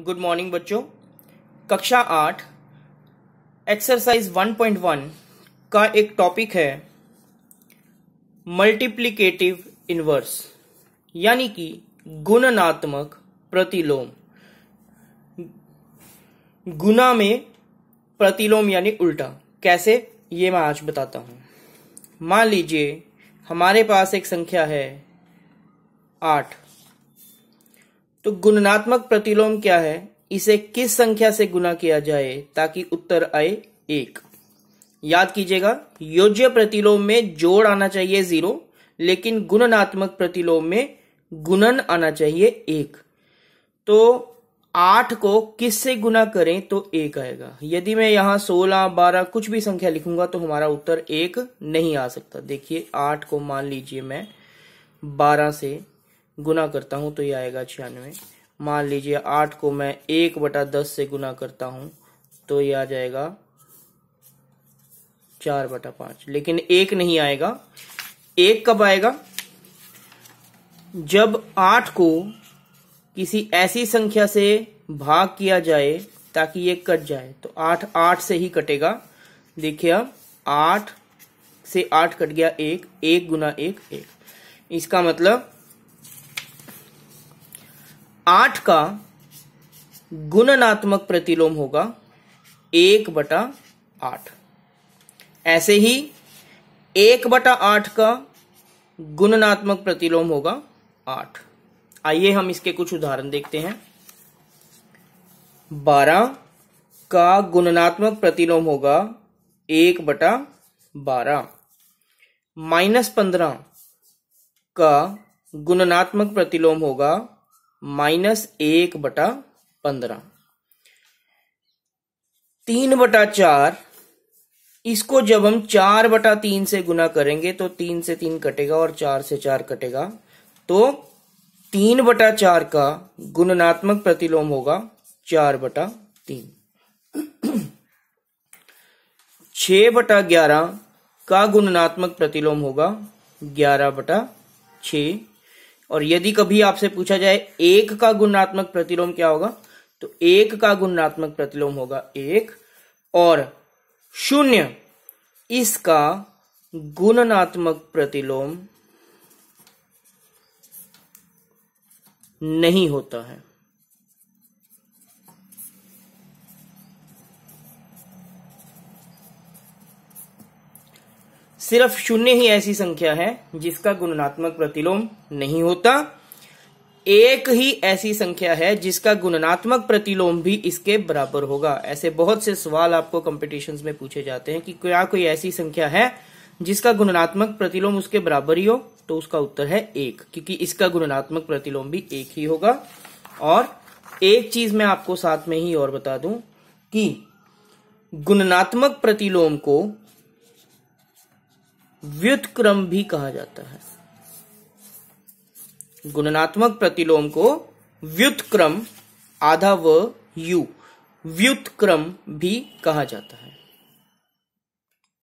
good morning बच्चों कक्षा आठ एक्सरसाइज 1.1 का एक टॉपिक है मल्टीप्लीकेटिव इनवर्स यानी कि गुणनात्मक प्रतिलोम गुना में प्रतिलोम यानी उल्टा कैसे ये मैं आज बताता हूं मान लीजिए हमारे पास एक संख्या है आठ तो गुणनात्मक प्रतिलोम क्या है इसे किस संख्या से गुना किया जाए ताकि उत्तर आए एक याद कीजिएगा योज्य प्रतिलोम में जोड़ आना चाहिए जीरो लेकिन गुणनात्मक प्रतिलोम में गुणन आना चाहिए एक तो आठ को किस से गुना करें तो एक आएगा यदि मैं यहां सोलह बारह कुछ भी संख्या लिखूंगा तो हमारा उत्तर एक नहीं आ सकता देखिए आठ को मान लीजिए मैं बारह से गुना करता हूं तो ये आएगा छियानवे मान लीजिए आठ को मैं एक बटा दस से गुना करता हूं तो ये आ जाएगा चार बटा पांच लेकिन एक नहीं आएगा एक कब आएगा जब आठ को किसी ऐसी संख्या से भाग किया जाए ताकि ये कट जाए तो आठ आठ से ही कटेगा देखिए अब आठ से आठ कट गया एक एक गुना एक एक इसका मतलब आठ का गुणनात्मक प्रतिलोम होगा एक बटा आठ ऐसे ही एक बटा आठ का गुणनात्मक प्रतिलोम होगा आठ आइए हम इसके कुछ उदाहरण देखते हैं बारह का गुणनात्मक प्रतिलोम होगा एक बटा बारह माइनस पंद्रह का गुणनात्मक प्रतिलोम होगा माइनस एक बटा पंद्रह तीन बटा चार इसको जब हम चार बटा तीन से गुना करेंगे तो तीन से तीन कटेगा और चार से चार कटेगा तो तीन बटा चार का गुणनात्मक प्रतिलोम होगा चार बटा तीन छ बटा ग्यारह का गुणनात्मक प्रतिलोम होगा ग्यारह बटा छ और यदि कभी आपसे पूछा जाए एक का गुणात्मक प्रतिलोम क्या होगा तो एक का गुणात्मक प्रतिलोम होगा एक और शून्य इसका गुणनात्मक प्रतिलोम नहीं होता है सिर्फ शून्य ही ऐसी संख्या है जिसका गुणनात्मक प्रतिलोम नहीं होता एक ही ऐसी संख्या है जिसका गुणनात्मक प्रतिलोम भी इसके बराबर होगा ऐसे बहुत से सवाल आपको कॉम्पिटिशन में पूछे जाते हैं कि क्या कोई ऐसी संख्या है जिसका गुणनात्मक प्रतिलोम उसके बराबर ही हो तो उसका उत्तर है एक क्योंकि इसका गुणनात्मक प्रतिलोम भी एक ही होगा और एक चीज मैं आपको साथ में ही और बता दूं कि गुणनात्मक प्रतिलोम को व्युतक्रम भी कहा जाता है गुणनात्मक प्रतिलोम को व्युतक्रम आधा व यू व्युतक्रम भी कहा जाता है